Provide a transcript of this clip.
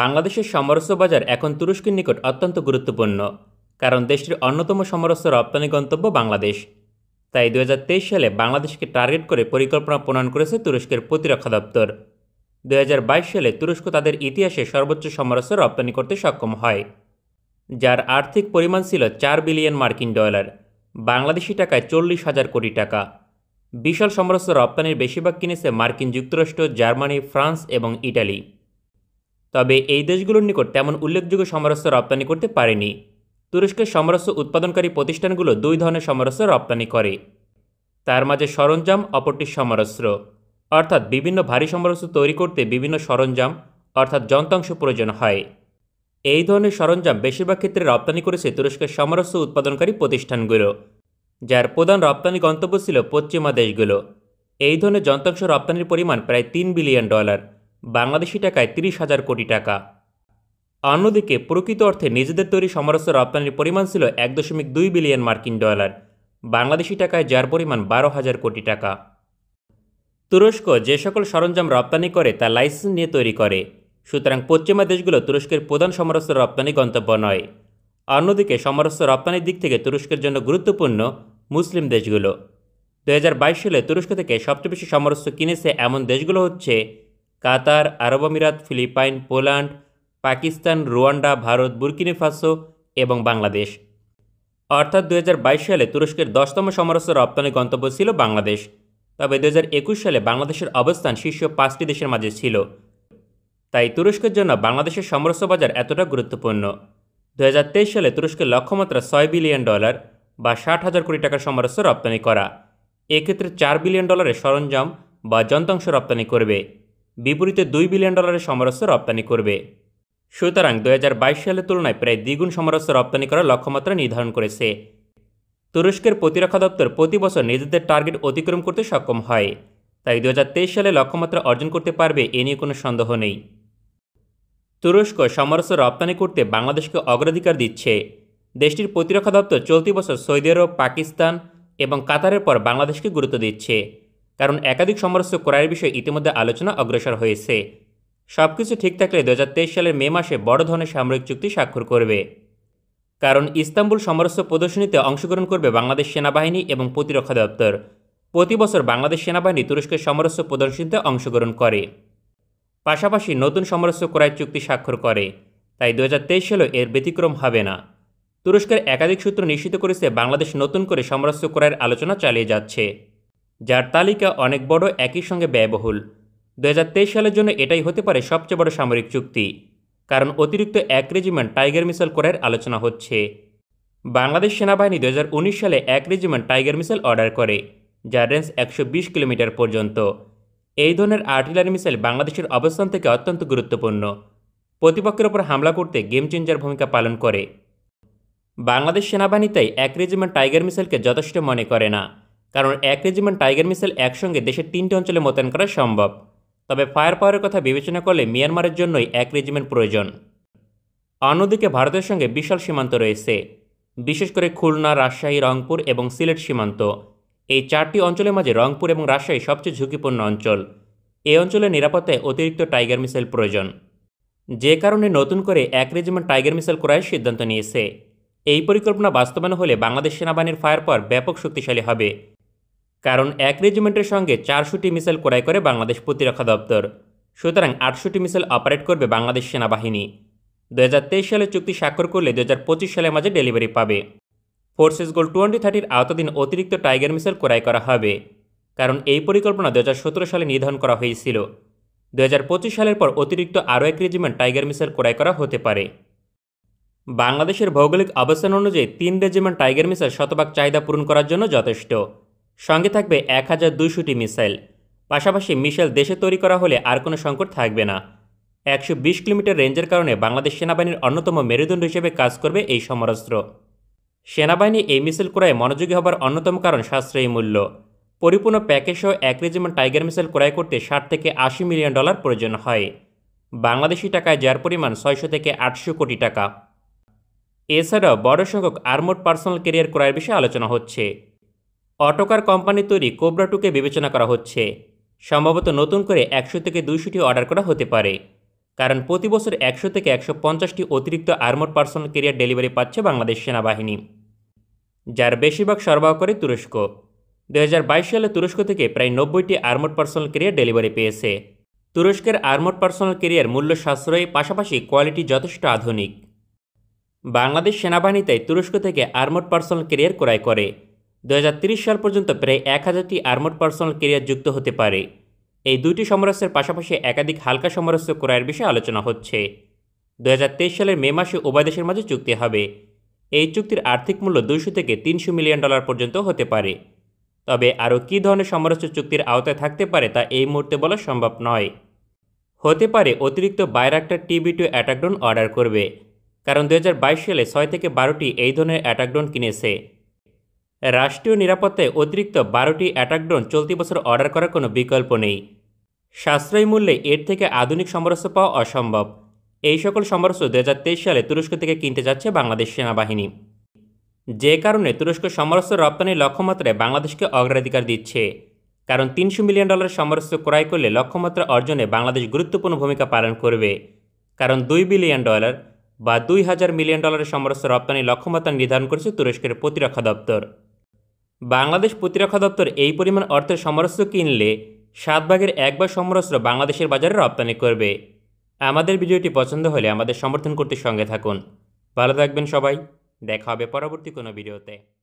বাংলাদেশের সমরস্য বাজার এখন তুরস্কের নিকট অত্যন্ত গুরুত্বপূর্ণ কারণ দেশটির অন্যতম সমরস্য রপ্তানি গন্তব্য বাংলাদেশ তাই দু সালে বাংলাদেশকে টার্গেট করে পরিকল্পনা প্রণয়ন করেছে তুরস্কের প্রতিরক্ষা দপ্তর দু সালে তুরস্ক তাদের ইতিহাসে সর্বোচ্চ সমরস্য রপ্তানি করতে সক্ষম হয় যার আর্থিক পরিমাণ ছিল চার বিলিয়ন মার্কিন ডলার বাংলাদেশি টাকায় চল্লিশ হাজার কোটি টাকা বিশাল সমরস্য রপ্তানির বেশিরভাগ কিনেছে মার্কিন যুক্তরাষ্ট্র জার্মানি ফ্রান্স এবং ইটালি তবে এই দেশগুলোর নিকট তেমন উল্লেখযোগ্য সমরস্য রপ্তানি করতে পারেনি তুরস্কের সমরস্য উৎপাদনকারী প্রতিষ্ঠানগুলো দুই ধরনের সমরস্য রপ্তানি করে তার মাঝে সরঞ্জাম অপরটি সমরস্য অর্থাৎ বিভিন্ন ভারী সমরস্য তৈরি করতে বিভিন্ন সরঞ্জাম অর্থাৎ যন্ত্রাংশ প্রয়োজন হয় এই ধরনের সরঞ্জাম বেশিরভাগ ক্ষেত্রে রপ্তানি করেছে তুরস্কের সমরস্য উৎপাদনকারী প্রতিষ্ঠানগুলো যার প্রধান রপ্তানি গন্তব্য ছিল পশ্চিমা দেশগুলো এই ধরনের যন্ত্রাংশ রপ্তানির পরিমাণ প্রায় তিন বিলিয়ন ডলার বাংলাদেশি টাকায় তিরিশ হাজার কোটি টাকা অন্যদিকে প্রকৃত অর্থে নিজেদের তৈরি সমরস্য রপ্তানির পরিমাণ ছিল এক দশমিক দুই বিলিয়ন মার্কিন ডলার বাংলাদেশি টাকায় যার পরিমাণ বারো হাজার কোটি টাকা তুরস্ক যে সকল সরঞ্জাম রপ্তানি করে তা লাইসেন্স নিয়ে তৈরি করে সুতরাং পশ্চিমা দেশগুলো তুরস্কের প্রধান সমরস্য রপ্তানি গন্তব্য নয় অন্যদিকে সমরস্য রপ্তানির দিক থেকে তুরস্কের জন্য গুরুত্বপূর্ণ মুসলিম দেশগুলো দু সালে তুরস্ক থেকে সবচেয়ে বেশি সমরস্য কিনেছে এমন দেশগুলো হচ্ছে কাতার আরব আমিরাত Philippines Poland Pakistan Rwanda Bharat Burkina Faso এবং বাংলাদেশ অর্থাৎ দু সালে তুরস্কের দশতম সমরস্য রপ্তানি গন্তব্য ছিল বাংলাদেশ তবে দু সালে বাংলাদেশের অবস্থান শীর্ষ পাঁচটি দেশের মাঝে ছিল তাই তুরস্কের জন্য বাংলাদেশের সমরস্য বাজার এতটা গুরুত্বপূর্ণ দু সালে তুরস্কের লক্ষ্যমাত্রা ছয় বিলিয়ন ডলার বা ষাট হাজার কোটি টাকার সমরস্য রপ্তানি করা এক্ষেত্রে চার বিলিয়ন ডলারের সরঞ্জাম বা যন্ত্রাংশ রপ্তানি করবে বিপরীতে দুই বিলিয়ন ডলারের সমরস্য রপ্তানি করবে সুতরাং দু সালের তুলনায় প্রায় দ্বিগুণ সমরস্য রপ্তানি করার লক্ষ্যমাত্রা নির্ধারণ করেছে তুরস্কের প্রতিরক্ষা দপ্তর প্রতি বছর নিজেদের টার্গেট অতিক্রম করতে সক্ষম হয় তাই দু সালে লক্ষ্যমাত্রা অর্জন করতে পারবে এ নিয়ে কোনো সন্দেহ নেই তুরস্ক সমরস্য রপ্তানি করতে বাংলাদেশকে অগ্রাধিকার দিচ্ছে দেশটির প্রতিরক্ষা দপ্তর চলতি বছর সৌদি আরব পাকিস্তান এবং কাতারের পর বাংলাদেশকে গুরুত্ব দিচ্ছে কারণ একাধিক সমরস্য ক্রয়ের বিষয়ে ইতিমধ্যে আলোচনা অগ্রসর হয়েছে সব কিছু ঠিক থাকলে দু সালের মে মাসে বড় ধরনের সামরিক চুক্তি স্বাক্ষর করবে কারণ ইস্তাম্বুল সমরস্য প্রদর্শনীতে অংশগ্রহণ করবে বাংলাদেশ সেনাবাহিনী এবং প্রতিরক্ষা দপ্তর প্রতি বছর বাংলাদেশ সেনাবাহিনী তুরস্কের সমরস্য প্রদর্শনীতে অংশগ্রহণ করে পাশাপাশি নতুন সমরস্য ক্রয় চুক্তি স্বাক্ষর করে তাই দু হাজার তেইশ সালেও এর ব্যতিক্রম হবে না তুরস্কের একাধিক সূত্র নিশ্চিত করেছে বাংলাদেশ নতুন করে সমরস্য ক্রয়ের আলোচনা চালিয়ে যাচ্ছে যার তালিকা অনেক বড় একই সঙ্গে ব্যয়বহুল দু সালের জন্য এটাই হতে পারে সবচেয়ে বড় সামরিক চুক্তি কারণ অতিরিক্ত এক রেজিমেন্ট টাইগার মিসাইল করার আলোচনা হচ্ছে বাংলাদেশ সেনাবাহিনী দু সালে এক রেজিমেন্ট টাইগার মিসাইল অর্ডার করে যার রেঞ্জ একশো কিলোমিটার পর্যন্ত এই ধরনের আর্টিলারি মিসাইল বাংলাদেশের অবস্থান থেকে অত্যন্ত গুরুত্বপূর্ণ প্রতিপক্ষের ওপর হামলা করতে গেম চেঞ্জার ভূমিকা পালন করে বাংলাদেশ সেনাবাহিনী তাই এক রেজিমেন্ট টাইগার মিসাইলকে যথেষ্ট মনে করে না কারণ এক রেজিমেন্ট টাইগার মিসাইল একসঙ্গে দেশের তিনটি অঞ্চলে মোতায়েন করা সম্ভব তবে ফায়ার পাওয়ারের কথা বিবেচনা করলে মিয়ানমারের জন্যই এক রেজিমেন্ট প্রয়োজন অন্যদিকে ভারতের সঙ্গে বিশাল সীমান্ত রয়েছে বিশেষ করে খুলনা রাজশাহী রংপুর এবং সিলেট সীমান্ত এই চারটি অঞ্চলের মাঝে রংপুর এবং রাজশাহী সবচেয়ে ঝুঁকিপূর্ণ অঞ্চল এই অঞ্চলের নিরাপত্তায় অতিরিক্ত টাইগার মিসাইল প্রয়োজন যে কারণে নতুন করে এক রেজিমেন্ট টাইগার মিসাইল ক্রয়ের সিদ্ধান্ত নিয়েছে এই পরিকল্পনা বাস্তবায়ন হলে বাংলাদেশ সেনাবাহিনীর ফায়ার পাওয়ার ব্যাপক শক্তিশালী হবে কারণ এক রেজিমেন্টের সঙ্গে চারশোটি মিসাইল ক্রয় করে বাংলাদেশ প্রতিরক্ষা দপ্তর সুতরাং আটশোটি মিসাইল অপারেট করবে বাংলাদেশ সেনাবাহিনী দু সালে চুক্তি স্বাক্ষর করলে দু সালের মাঝে ডেলিভারি পাবে ফোর্সেস গোল টোয়েন্টি থার্টির আওতাধীন অতিরিক্ত টাইগার মিসাইল ক্রয় করা হবে কারণ এই পরিকল্পনা দু সালে নির্ধারণ করা হয়েছিল দু সালের পর অতিরিক্ত আরও এক রেজিমেন্ট টাইগার মিসাইল ক্রয় করা হতে পারে বাংলাদেশের ভৌগোলিক অবস্থান অনুযায়ী তিন রেজিমেন্ট টাইগার মিসাইল শতভাগ চাহিদা পূরণ করার জন্য যথেষ্ট সঙ্গে থাকবে এক হাজার দুইশোটি মিসাইল পাশাপাশি মিসাইল দেশে তৈরি করা হলে আর কোনো সংকট থাকবে না একশো বিশ কিলোমিটার রেঞ্জের কারণে বাংলাদেশ সেনাবাহিনীর অন্যতম মেরুদণ্ড হিসেবে কাজ করবে এই সমরাস্ত্র সেনাবাহিনী এই মিসাইল ক্রয়ে মনোযোগী হবার অন্যতম কারণ সাশ্রয়ী মূল্য পরিপূর্ণ প্যাকেজ সহ এক রেজিমেন্ট টাইগার মিসাইল ক্রয় করতে ষাট থেকে আশি মিলিয়ন ডলার প্রয়োজন হয় বাংলাদেশি টাকায় যার পরিমাণ ছয়শো থেকে আটশো কোটি টাকা এছাড়াও বড় সংখ্যক আর্মড পার্সোনাল কেরিয়ার ক্রয়ের বিষয়ে আলোচনা হচ্ছে অটোকার কোম্পানি তৈরি কোবরা টুকে বিবেচনা করা হচ্ছে সম্ভবত নতুন করে একশো থেকে দুইশোটি অর্ডার করা হতে পারে কারণ প্রতি বছর একশো থেকে একশো পঞ্চাশটি অতিরিক্ত আর্মড পার্সোনাল কেরিয়ার ডেলিভারি পাচ্ছে বাংলাদেশ সেনাবাহিনী যার বেশিরভাগ সরবরাহ করে তুরস্ক দু সালে তুরস্ক থেকে প্রায় নব্বইটি আর্মড পার্সোনাল কেরিয়ার ডেলিভারি পেয়েছে তুরস্কের আর্মড পার্সোনাল কেরিয়ার মূল্য সাশ্রয়ী পাশাপাশি কোয়ালিটি যথেষ্ট আধুনিক বাংলাদেশ সেনাবাহিনীতে তুরস্ক থেকে আর্মড পার্সোনাল কেরিয়ার ক্রয় করে দু সাল পর্যন্ত প্রায় এক হাজারটি আর্মড পার্সোনাল কেরিয়ার যুক্ত হতে পারে এই দুটি সমরস্যের পাশাপাশি একাধিক হালকা সমরস্য ক্রয়ের বিষয়ে আলোচনা হচ্ছে দু সালের মে মাসে উভয় দেশের মাঝে চুক্তি হবে এই চুক্তির আর্থিক মূল্য দুইশো থেকে তিনশো মিলিয়ন ডলার পর্যন্ত হতে পারে তবে আরও কী ধরনের সমরস্য চুক্তির আওতায় থাকতে পারে তা এই মুহূর্তে বলা সম্ভব নয় হতে পারে অতিরিক্ত Bayraktar TB two attack drone order করবে কারণ দু সালে ছয় থেকে বারোটি এই ধরনের অ্যাটাকড্রোন কিনেছে রাষ্ট্রীয় নিরাপত্তায় অতিরিক্ত বারোটি অ্যাটাক ড্রোন চলতি বছর অর্ডার করার কোনো বিকল্প নেই সাশ্রয়ী মূল্যে এর থেকে আধুনিক সমরস্য পাওয়া অসম্ভব এই সকল সমরস্য দু সালে তুরস্ক থেকে কিনতে যাচ্ছে বাংলাদেশ সেনাবাহিনী যে কারণে তুরস্ক সমরস্য রপ্তানির লক্ষ্যমাত্রায় বাংলাদেশকে অগ্রাধিকার দিচ্ছে কারণ তিনশো মিলিয়ন ডলার সমরস্য ক্রয় করলে লক্ষ্যমাত্রা অর্জনে বাংলাদেশ গুরুত্বপূর্ণ ভূমিকা পালন করবে কারণ দুই বিলিয়ন ডলার বা দুই হাজার মিলিয়ন ডলারের সমরস্য রপ্তানি লক্ষ্যমাত্রা নির্ধারণ করেছে তুরস্কের প্রতিরক্ষা দপ্তর বাংলাদেশ প্রতিরক্ষা দপ্তর এই পরিমাণ অর্থের সমরস্য কিনলে সাত ভাগের এক বা সমরস্ত্র বাংলাদেশের বাজারে রপ্তানি করবে আমাদের ভিডিওটি পছন্দ হলে আমাদের সমর্থন করতে সঙ্গে থাকুন ভালো থাকবেন সবাই দেখা হবে পরবর্তী কোনো ভিডিওতে